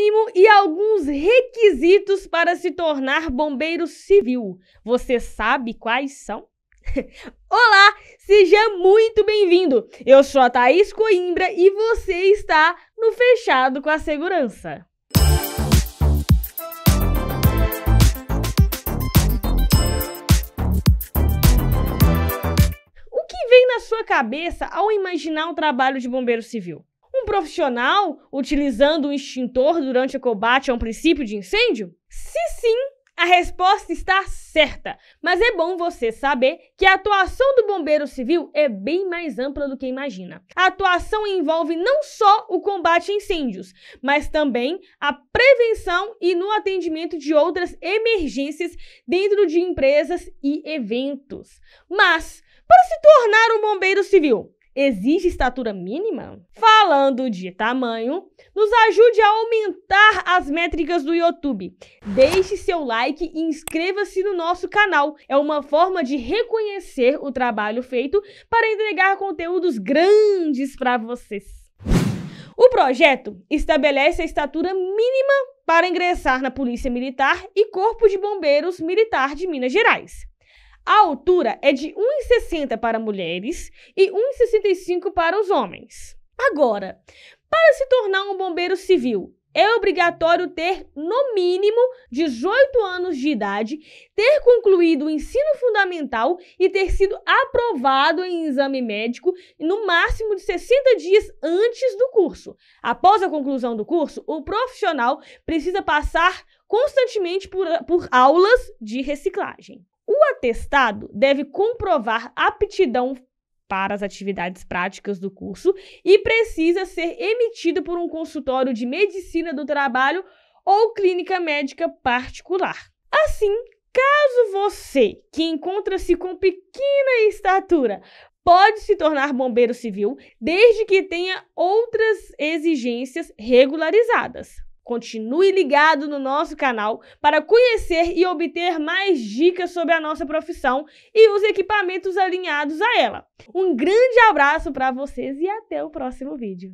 mínimo e alguns requisitos para se tornar bombeiro civil. Você sabe quais são? Olá, seja muito bem-vindo. Eu sou a Thaís Coimbra e você está no Fechado com a Segurança. O que vem na sua cabeça ao imaginar o um trabalho de bombeiro civil? Um profissional utilizando um extintor durante o combate a um princípio de incêndio? Se sim, a resposta está certa, mas é bom você saber que a atuação do bombeiro civil é bem mais ampla do que imagina. A atuação envolve não só o combate a incêndios, mas também a prevenção e no atendimento de outras emergências dentro de empresas e eventos. Mas, para se tornar um bombeiro civil, exige estatura mínima? Falando de tamanho, nos ajude a aumentar as métricas do YouTube. Deixe seu like e inscreva-se no nosso canal. É uma forma de reconhecer o trabalho feito para entregar conteúdos grandes para vocês. O projeto estabelece a estatura mínima para ingressar na Polícia Militar e Corpo de Bombeiros Militar de Minas Gerais. A altura é de 1,60 para mulheres e 1,65 para os homens. Agora, para se tornar um bombeiro civil, é obrigatório ter, no mínimo, 18 anos de idade, ter concluído o ensino fundamental e ter sido aprovado em exame médico no máximo de 60 dias antes do curso. Após a conclusão do curso, o profissional precisa passar constantemente por, por aulas de reciclagem. O atestado deve comprovar aptidão para as atividades práticas do curso e precisa ser emitido por um consultório de medicina do trabalho ou clínica médica particular. Assim, caso você, que encontra-se com pequena estatura, pode se tornar bombeiro civil desde que tenha outras exigências regularizadas. Continue ligado no nosso canal para conhecer e obter mais dicas sobre a nossa profissão e os equipamentos alinhados a ela. Um grande abraço para vocês e até o próximo vídeo.